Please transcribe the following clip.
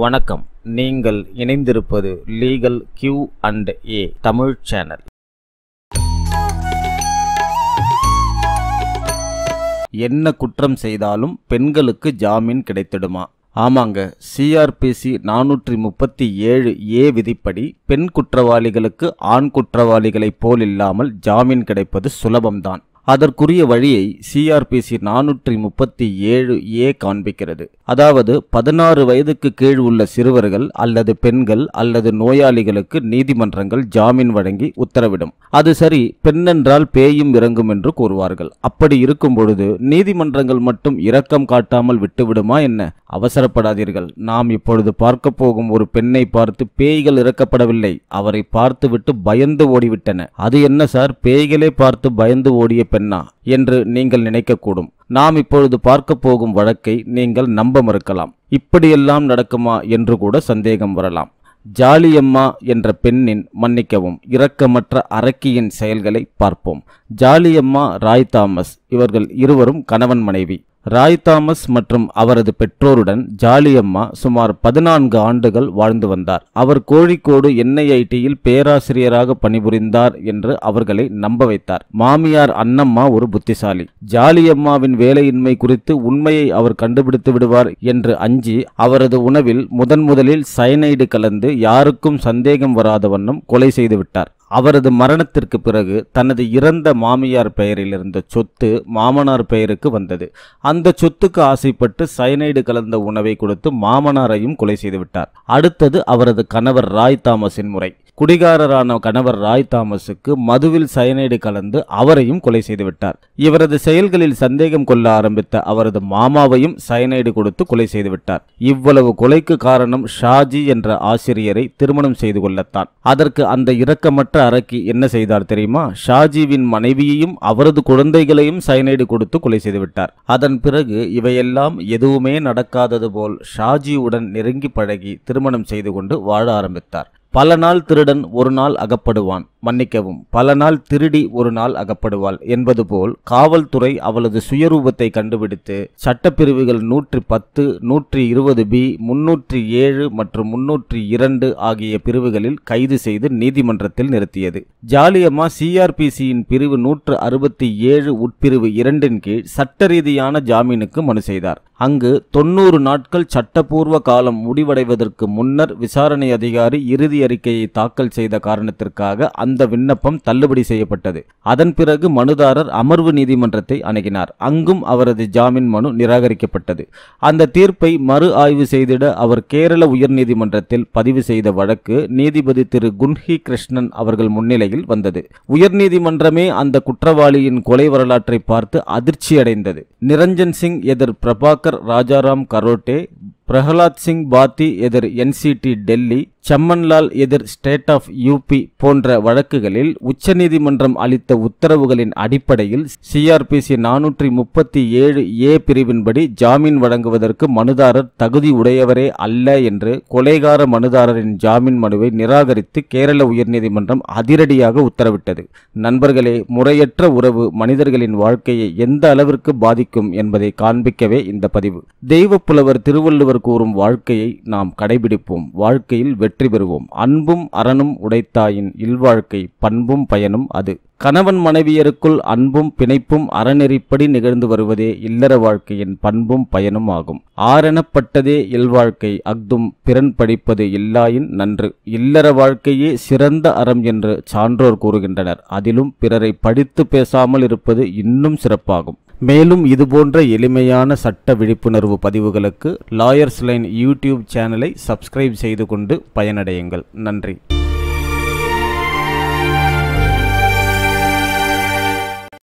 வணக்கம் நீங்கள் இணைந்திருப்பது legal Q and A Tamil channel என்ன குற்றம் செய்தாலும் பெண்களுக்கு ஜாமீன் கிடைத்திடுமா ஆமாங்க சிஆர்பிசி நானூற்றி முப்பத்தி ஏழு ஏ விதிப்படி பெண் குற்றவாளிகளுக்கு ஆண் குற்றவாளிகளைப் போல் இல்லாமல் ஜாமீன் கிடைப்பது சுலபம்தான் அதற்குரிய வழியை சிஆர்பிசி நானூற்றி முப்பத்தி ஏழு ஏ காண்பிக்கிறது அதாவது பதினாறு வயதுக்கு கீழ் உள்ள சிறுவர்கள் அல்லது பெண்கள் அல்லது நோயாளிகளுக்கு நீதிமன்றங்கள் ஜாமீன் வழங்கி உத்தரவிடும் அது சரி பெண்ணென்றால் பேயும் இறங்கும் என்று கூறுவார்கள் அப்படி இருக்கும் பொழுது நீதிமன்றங்கள் மட்டும் இரக்கம் காட்டாமல் விட்டுவிடுமா என்ன அவசரப்படாதீர்கள் நாம் இப்பொழுது பார்க்க போகும் ஒரு பெண்ணை பார்த்து பேய்கள் இறக்கப்படவில்லை அவரை பார்த்துவிட்டு பயந்து ஓடிவிட்டன அது என்ன சார் பேய்களே பார்த்து பயந்து ஓடிய பெண்ணா என்று நீங்கள் நினைக்கக்கூடும் நாம் இப்பொழுது பார்க்க போகும் வழக்கை நீங்கள் நம்ப மறுக்கலாம் இப்படியெல்லாம் நடக்குமா என்று கூட சந்தேகம் வரலாம் ஜாலியம்மா என்ற பெண்ணின் மன்னிக்கவும் இரக்கமற்ற அரக்கியின் செயல்களை பார்ப்போம் ஜாலியம்மா ராய் தாமஸ் இவர்கள் இருவரும் கணவன் மனைவி ராய் தாமஸ் மற்றும் அவரது பெற்றோருடன் ஜாலியம்மா சுமார் பதினான்கு ஆண்டுகள் வாழ்ந்து வந்தார் அவர் கோழிக்கோடு என்ஐஐடியில் பேராசிரியராக பணிபுரிந்தார் என்று அவர்களை நம்ப வைத்தார் மாமியார் அன்னம்மா ஒரு புத்திசாலி ஜாலியம்மாவின் வேலையின்மை குறித்து உண்மையை அவர் கண்டுபிடித்து விடுவார் என்று அஞ்சி அவரது உணவில் முதன் முதலில் சயனைடு கலந்து யாருக்கும் சந்தேகம் வராத வண்ணம் கொலை செய்துவிட்டார் அவரது மரணத்திற்கு பிறகு தனது இறந்த மாமியார் பெயரில் இருந்த சொத்து மாமனார் பெயருக்கு வந்தது அந்த சொத்துக்கு ஆசைப்பட்டு சயனைடு கலந்த உணவை கொடுத்து மாமனாரையும் கொலை செய்துவிட்டார் அடுத்தது அவரது கணவர் ராய் தாமஸின் முறை குடிகாரரான கணவர் ராய் தாமஸுக்கு மதுவில் சயனைடு கலந்து அவரையும் கொலை செய்துவிட்டார் இவரது செயல்களில் சந்தேகம் கொள்ள ஆரம்பித்த அவரது மாமாவையும் சயனைடு கொடுத்து கொலை செய்துவிட்டார் இவ்வளவு கொலைக்கு காரணம் ஷாஜி என்ற ஆசிரியரை திருமணம் செய்து கொள்ளத்தான் அதற்கு அந்த இரக்கமற்ற அரக்கி என்ன செய்தார் தெரியுமா ஷாஜிவின் மனைவியையும் அவரது குழந்தைகளையும் சயனைடு கொடுத்து கொலை செய்துவிட்டார் அதன் பிறகு இவையெல்லாம் எதுவுமே நடக்காதது போல் ஷாஜியுடன் நெருங்கி பழகி திருமணம் செய்து கொண்டு வாழ ஆரம்பித்தார் பல நாள் திருடன் ஒரு நாள் அகப்படுவான் மன்னிக்கவும் பல நாள் திருடி ஒரு நாள் அகப்படுவாள் என்பது போல் காவல்துறை அவளது சுயரூபத்தை கண்டுபிடித்து சட்டப்பிரிவுகள் நூற்றி பத்து நூற்றி இருபது பி முன்னூற்றி ஏழு மற்றும் முன்னூற்றி இரண்டு ஆகிய பிரிவுகளில் கைது செய்து நீதிமன்றத்தில் நிறுத்தியது ஜாலியம்மா சிஆர்பிசியின் பிரிவு நூற்று அறுபத்தி ஏழு உட்பிரிவு இரண்டின் கீழ் சட்ட ரீதியான ஜாமீனுக்கு மனு செய்தார் அங்கு தொன்னூறு நாட்கள் சட்டப்பூர்வ காலம் முடிவடைவதற்கு முன்னர் விசாரணை அதிகாரி இறுதி அறிக்கையை தாக்கல் செய்த காரணத்திற்காக அந்த அந்த விண்ணப்பம் தள்ளுபடி செய்யப்பட்டது அதன் பிறகு மனுதாரர் அமர்வு நீதிமன்றத்தை அணுகினார் அங்கும் அவரது ஜாமீன் மனு நிராகரிக்கப்பட்டது அந்த தீர்ப்பை மறு ஆய்வு செய்திட அவர் கேரள உயர்நீதிமன்றத்தில் பதிவு செய்த வழக்கு நீதிபதி திரு குன்ஹி கிருஷ்ணன் அவர்கள் முன்னிலையில் வந்தது உயர்நீதிமன்றமே அந்த குற்றவாளியின் கொலை வரலாற்றை பார்த்து அதிர்ச்சியடைந்தது நிரஞ்சன் சிங் எதிர் பிரபாகர் ராஜாராம் கரோட்டே பிரஹலாத் சிங் பாத்தி எதிர் என்சிடி டெல்லி சம்மன்லால் எதிர் ஸ்டேட் ஆஃப் யூபி போன்ற வழக்குகளில் உச்சநீதிமன்றம் அளித்த உத்தரவுகளின் அடிப்படையில் சிஆர்பிசி நானூற்றி முப்பத்தி ஏழு ஏ பிரிவின்படி ஜாமீன் வழங்குவதற்கு மனுதாரர் தகுதி உடையவரே அல்ல என்று கொலைகார மனுதாரரின் ஜாமீன் மனுவை நிராகரித்து கேரள உயர்நீதிமன்றம் அதிரடியாக உத்தரவிட்டது நண்பர்களே முறையற்ற உறவு மனிதர்களின் வாழ்க்கையை எந்த அளவிற்கு பாதிக்கும் என்பதை காண்பிக்கவே இந்த பதிவு தெய்வப்புலவர் திருவள்ளுவர் கூறும் வாழ்க்கையை நாம் கடைபிடிப்போம் வாழ்க்கையில் வெற்றி பெறுவோம் அன்பும் அரணும் உடைத்தாயின் இல்வாழ்க்கை பண்பும் பயனும் அது கணவன் மனைவியருக்குள் அன்பும் பிணைப்பும் அறநெறிப்படி நிகழ்ந்து வருவதே இல்லற வாழ்க்கையின் பண்பும் பயனும் ஆகும் ஆரெனப்பட்டதே இல்வாழ்க்கை அஃதும் பிறன் படிப்பது இல்லாயின் நன்று இல்லற வாழ்க்கையே சிறந்த அறம் என்று சான்றோர் கூறுகின்றனர் அதிலும் பிறரை படித்து பேசாமல் இருப்பது இன்னும் சிறப்பாகும் மேலும் இதுபோன்ற எளிமையான சட்ட விழிப்புணர்வு பதிவுகளுக்கு லாயர்ஸ் லைன் யூடியூப் சேனலை சப்ஸ்கிரைப் செய்து கொண்டு பயனடையுங்கள் நன்றி